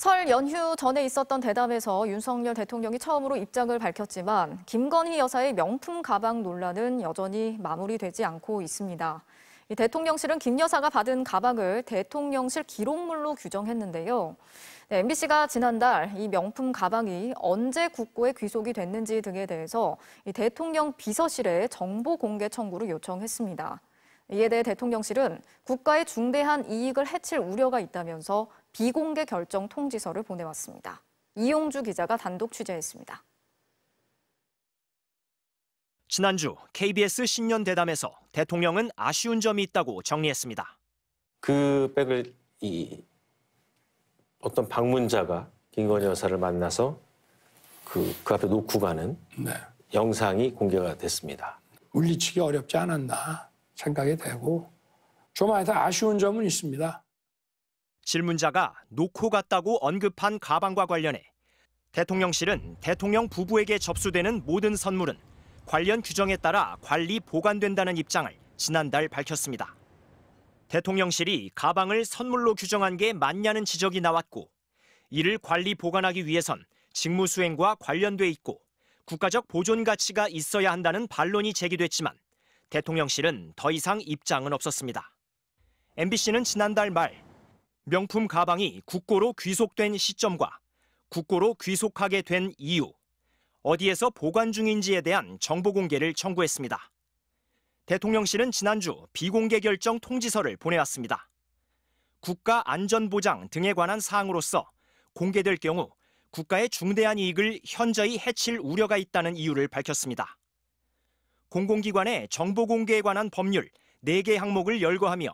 설 연휴 전에 있었던 대담에서 윤석열 대통령이 처음으로 입장을 밝혔지만 김건희 여사의 명품 가방 논란은 여전히 마무리되지 않고 있습니다. 대통령실은 김 여사가 받은 가방을 대통령실 기록물로 규정했는데요. 네, MBC가 지난달 이 명품 가방이 언제 국고에 귀속이 됐는지 등에 대해서 대통령 비서실에 정보 공개 청구를 요청했습니다. 이에 대해 대통령실은 국가의 중대한 이익을 해칠 우려가 있다면서 비공개 결정 통지서를 보내왔습니다. 이용주 기자가 단독 취재했습니다. 지난주 KBS 신년 대담에서 대통령은 아쉬운 점이 있다고 정리했습니다. 그 백을 이 어떤 방문자가 김건희 여사를 만나서 그, 그 앞에 놓고 가는 네. 영상이 공개가 됐습니다. 물리치기 어렵지 않았나 생각이 되고 좀하여 아쉬운 점은 있습니다. 질문자가 놓고 갔다고 언급한 가방과 관련해 대통령실은 대통령 부부에게 접수되는 모든 선물은 관련 규정에 따라 관리 보관된다는 입장을 지난달 밝혔습니다. 대통령실이 가방을 선물로 규정한 게 맞냐는 지적이 나왔고 이를 관리 보관하기 위해선 직무 수행과 관련돼 있고 국가적 보존 가치가 있어야 한다는 반론이 제기됐지만 대통령실은 더 이상 입장은 없었습니다. MBC는 지난달 말 명품 가방이 국고로 귀속된 시점과 국고로 귀속하게 된 이유, 어디에서 보관 중인지에 대한 정보 공개를 청구했습니다. 대통령실은 지난주 비공개 결정 통지서를 보내왔습니다. 국가 안전보장 등에 관한 사항으로서 공개될 경우 국가의 중대한 이익을 현저히 해칠 우려가 있다는 이유를 밝혔습니다. 공공기관의 정보 공개에 관한 법률 4개 항목을 열거하며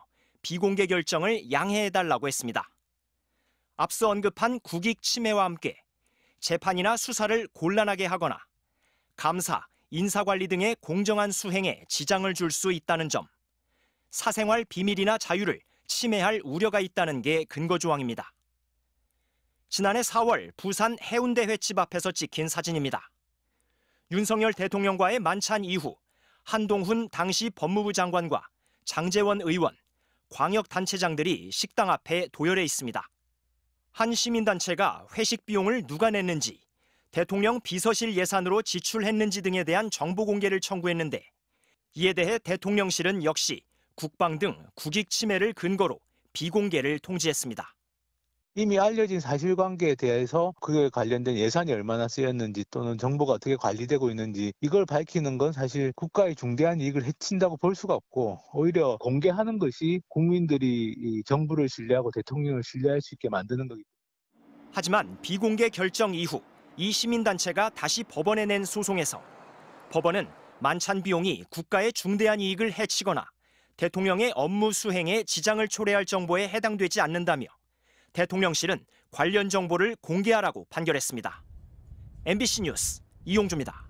비공개 결정을 양해해달라고 했습니다. 앞서 언급한 국익 침해와 함께 재판이나 수사를 곤란하게 하거나 감사, 인사관리 등의 공정한 수행에 지장을 줄 수 있다는 점, 사생활 비밀이나 자유를 침해할 우려가 있다는 게 근거 조항입니다. 지난해 4월 부산 해운대 횟집 앞에서 찍힌 사진입니다. 윤석열 대통령과의 만찬 이후 한동훈 당시 법무부 장관과 장재원 의원, 광역단체장들이 식당 앞에 도열해 있습니다. 한 시민단체가 회식 비용을 누가 냈는지, 대통령 비서실 예산으로 지출했는지 등에 대한 정보 공개를 청구했는데 이에 대해 대통령실은 역시 국방 등 국익 침해를 근거로 비공개를 통지했습니다. 이미 알려진 사실관계에 대해서 그에 관련된 예산이 얼마나 쓰였는지 또는 정보가 어떻게 관리되고 있는지 이걸 밝히는 건 사실 국가의 중대한 이익을 해친다고 볼 수가 없고 오히려 공개하는 것이 국민들이 정부를 신뢰하고 대통령을 신뢰할 수 있게 만드는 거기 때문에. 하지만 비공개 결정 이후 이 시민단체가 다시 법원에 낸 소송에서 법원은 만찬 비용이 국가의 중대한 이익을 해치거나 대통령의 업무 수행에 지장을 초래할 정보에 해당되지 않는다며 대통령실은 관련 정보를 공개하라고 판결했습니다. MBC 뉴스 이용주입니다.